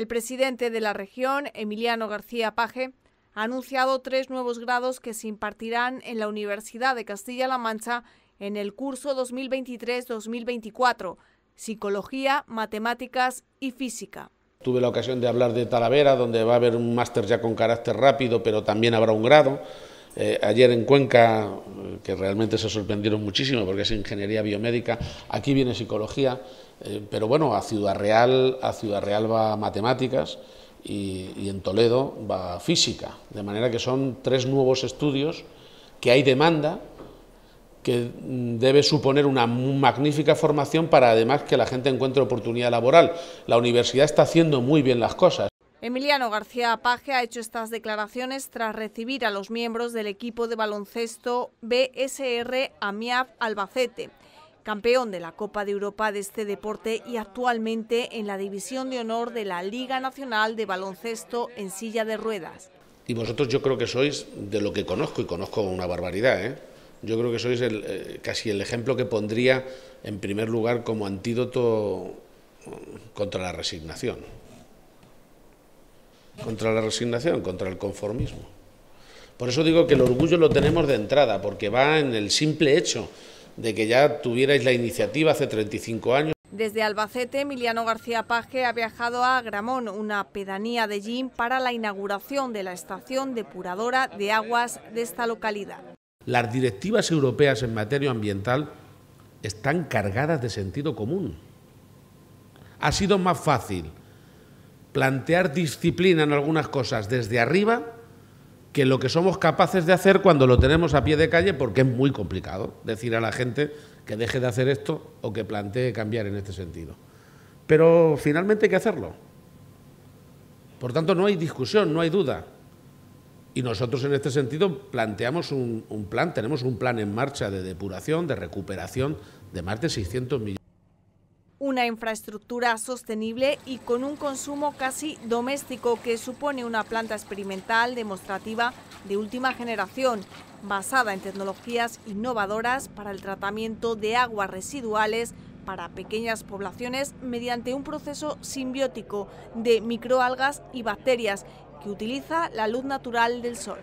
El presidente de la región, Emiliano García Paje, ha anunciado tres nuevos grados que se impartirán en la Universidad de Castilla-La Mancha en el curso 2023-2024, Psicología, Matemáticas y Física. Tuve la ocasión de hablar de Talavera, donde va a haber un máster ya con carácter rápido, pero también habrá un grado. Eh, ayer en Cuenca, eh, que realmente se sorprendieron muchísimo porque es ingeniería biomédica, aquí viene psicología, eh, pero bueno, a Ciudad Real, a Ciudad Real va matemáticas y, en Toledo va física, de manera que son tres nuevos estudios que hay demanda, que mm, debe suponer una magnífica formación para además que la gente encuentre oportunidad laboral. La universidad está haciendo muy bien las cosas. Emiliano García Paje ha hecho estas declaraciones tras recibir a los miembros del equipo de baloncesto BSR Amiab Albacete, campeón de la Copa de Europa de este deporte y actualmente en la división de honor de la Liga Nacional de Baloncesto en silla de ruedas. Y vosotros yo creo que sois de lo que conozco y conozco una barbaridad, ¿eh? Yo creo que sois eh, casi el ejemplo que pondría en primer lugar como antídoto contra la resignación contra la resignación, contra el conformismo. Por eso digo que el orgullo lo tenemos de entrada, porque va en el simple hecho de que ya tuvierais la iniciativa hace 35 años. Desde Albacete, Emiliano García Paje ha viajado a Gramón, una pedanía de Gin, para la inauguración de la estación depuradora de aguas de esta localidad. Las directivas europeas en materia ambiental están cargadas de sentido común. Ha sido más fácil plantear disciplina en algunas cosas desde arriba que lo que somos capaces de hacer cuando lo tenemos a pie de calle, porque es muy complicado decir a la gente que deje de hacer esto o que plantee cambiar en este sentido. Pero finalmente hay que hacerlo. Por tanto, no hay discusión, no hay duda. Y nosotros en este sentido planteamos un, plan, tenemos un plan en marcha de depuración, de recuperación de más de 600 millones una infraestructura sostenible y con un consumo casi doméstico que supone una planta experimental demostrativa de última generación, basada en tecnologías innovadoras para el tratamiento de aguas residuales para pequeñas poblaciones mediante un proceso simbiótico de microalgas y bacterias que utiliza la luz natural del sol.